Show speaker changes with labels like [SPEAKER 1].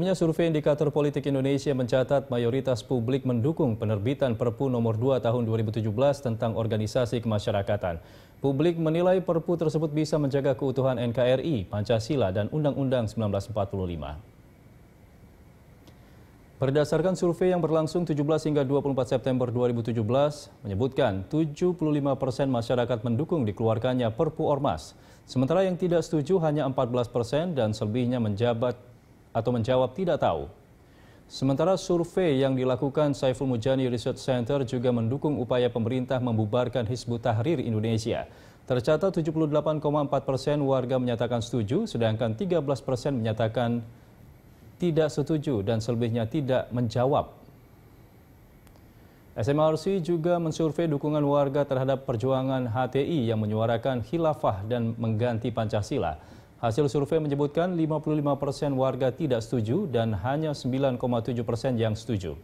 [SPEAKER 1] Sebelumnya, survei indikator politik Indonesia mencatat mayoritas publik mendukung penerbitan Perpu nomor 2 tahun 2017 tentang organisasi kemasyarakatan. Publik menilai Perpu tersebut bisa menjaga keutuhan NKRI, Pancasila, dan Undang-Undang 1945. Berdasarkan survei yang berlangsung 17 hingga 24 September 2017, menyebutkan 75 persen masyarakat mendukung dikeluarkannya Perpu Ormas. Sementara yang tidak setuju hanya 14 persen dan selebihnya menjabat atau menjawab tidak tahu. Sementara survei yang dilakukan Saiful Mujani Research Center juga mendukung upaya pemerintah membubarkan Hizbut Tahrir Indonesia. Tercatat 78,4 persen warga menyatakan setuju, sedangkan 13 persen menyatakan tidak setuju dan selebihnya tidak menjawab. SMRC juga mensurvei dukungan warga terhadap perjuangan HTI yang menyuarakan khilafah dan mengganti Pancasila. Hasil survei menyebutkan 55 persen warga tidak setuju dan hanya 9,7 persen yang setuju.